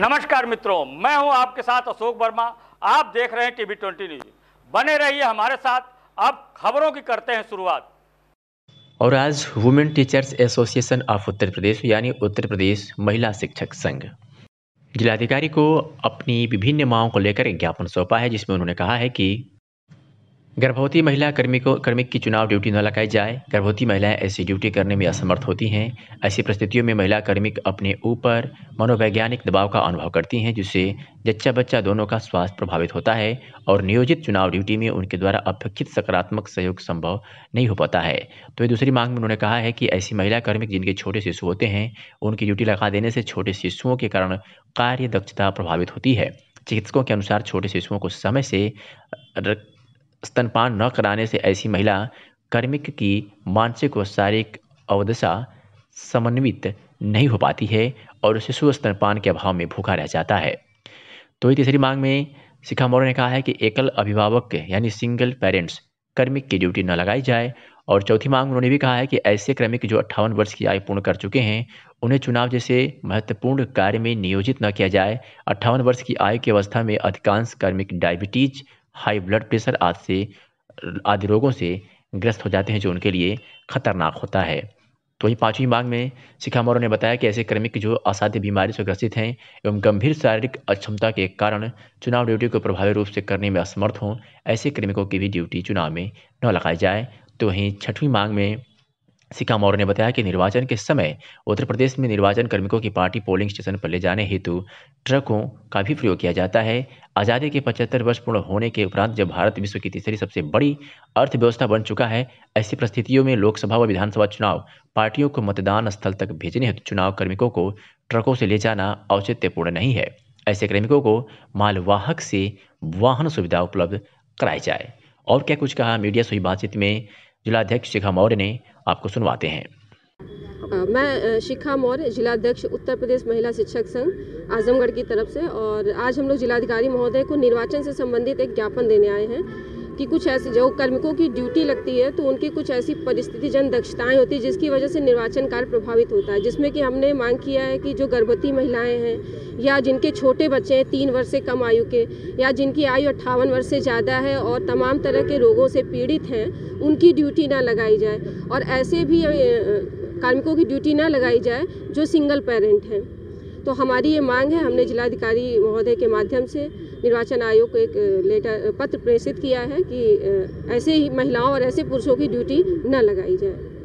नमस्कार मित्रों मैं हूं आपके साथ अशोक वर्मा आप देख रहे हैं टीवी ट्वेंटी न्यूज बने रहिए हमारे साथ अब खबरों की करते हैं शुरुआत और आज women teachers association of Uttar Pradesh यानी उत्तर प्रदेश महिला शिक्षक संघ जिलाधिकारी को अपनी विभिन्न मांगों को लेकर ज्ञापन सौंपा है जिसमें उन्होंने कहा है कि गर्भवती महिला कर्मी को कर्मिक की चुनाव ड्यूटी न लगाई जाए गर्भवती महिलाएं ऐसी ड्यूटी करने में असमर्थ होती हैं ऐसी परिस्थितियों में महिला कर्मिक अपने ऊपर मनोवैज्ञानिक दबाव का अनुभव करती हैं जिससे जच्चा बच्चा दोनों का स्वास्थ्य प्रभावित होता है और नियोजित चुनाव ड्यूटी में उनके द्वारा अपेक्षित सकारात्मक सहयोग संभव नहीं हो पाता है तो ये दूसरी मांग में उन्होंने कहा है कि ऐसी महिला कर्मिक जिनके छोटे शिशु होते हैं उनकी ड्यूटी लगा देने से छोटे शिशुओं के कारण कार्य दक्षता प्रभावित होती है चिकित्सकों के अनुसार छोटे शिशुओं को समय से स्तनपान न कराने से ऐसी महिला कर्मिक की मानसिक व शारीरिक अवदशा समन्वित नहीं हो पाती है और शिशु स्तनपान के अभाव में भूखा रह जाता है तो ये तीसरी मांग में शिखा मौर्य ने कहा है कि एकल अभिभावक यानी सिंगल पेरेंट्स कर्मिक की ड्यूटी न लगाई जाए और चौथी मांग उन्होंने भी कहा है कि ऐसे क्रमिक जो अट्ठावन वर्ष की आयु पूर्ण कर चुके हैं उन्हें चुनाव जैसे महत्वपूर्ण कार्य में नियोजित न किया जाए अट्ठावन वर्ष की आयु की अवस्था में अधिकांश कर्मिक डायबिटीज हाई ब्लड प्रेशर आदि से आदि रोगों से ग्रस्त हो जाते हैं जो उनके लिए खतरनाक होता है तो वही पाँचवीं मांग में शिखा मौर्य ने बताया कि ऐसे क्रमिक जो असाध्य बीमारी से ग्रसित हैं एवं गंभीर शारीरिक अक्षमता के कारण चुनाव ड्यूटी को प्रभावी रूप से करने में असमर्थ हों ऐसे क्रमिकों की भी ड्यूटी चुनाव में न लगाई जाए तो वहीं छठवीं मांग में सिका मौर्य ने बताया कि निर्वाचन के समय उत्तर प्रदेश में निर्वाचन कर्मियों की पार्टी पोलिंग स्टेशन पर ले जाने हेतु ट्रकों का भी प्रयोग किया जाता है आज़ादी के 75 वर्ष पूर्ण होने के उपरांत जब भारत विश्व की तीसरी सबसे बड़ी अर्थव्यवस्था बन चुका है ऐसी परिस्थितियों में लोकसभा व विधानसभा चुनाव पार्टियों को मतदान स्थल तक भेजने हेतु चुनाव कर्मियों को ट्रकों से ले जाना औचित्यपूर्ण नहीं है ऐसे कार्मिकों को मालवाहक से वाहन सुविधा उपलब्ध कराई जाए और क्या कुछ कहा मीडिया से हुई बातचीत में जिलाध्यक्ष शिखा मौर्य ने आपको सुनवाते हैं मैं शिखा मौर्य जिलाध्यक्ष उत्तर प्रदेश महिला शिक्षक संघ आजमगढ़ की तरफ से और आज हम लोग जिलाधिकारी महोदय को निर्वाचन से संबंधित एक ज्ञापन देने आए हैं कि कुछ ऐसे जो कर्मिकों की ड्यूटी लगती है तो उनकी कुछ ऐसी परिस्थिति जन दक्षताएँ होती है जिसकी वजह से निर्वाचन कार्य प्रभावित होता है जिसमें कि हमने मांग किया है कि जो गर्भवती महिलाएँ हैं या जिनके छोटे बच्चे हैं तीन वर्ष से कम आयु के या जिनकी आयु अट्ठावन वर्ष से ज़्यादा है और तमाम तरह के रोगों से पीड़ित हैं उनकी ड्यूटी ना लगाई जाए और ऐसे भी कार्मिकों की ड्यूटी ना लगाई जाए जो सिंगल पेरेंट हैं तो हमारी ये मांग है हमने जिलाधिकारी महोदय के माध्यम से निर्वाचन आयोग को एक लेटर पत्र प्रेषित किया है कि ऐसे ही महिलाओं और ऐसे पुरुषों की ड्यूटी न लगाई जाए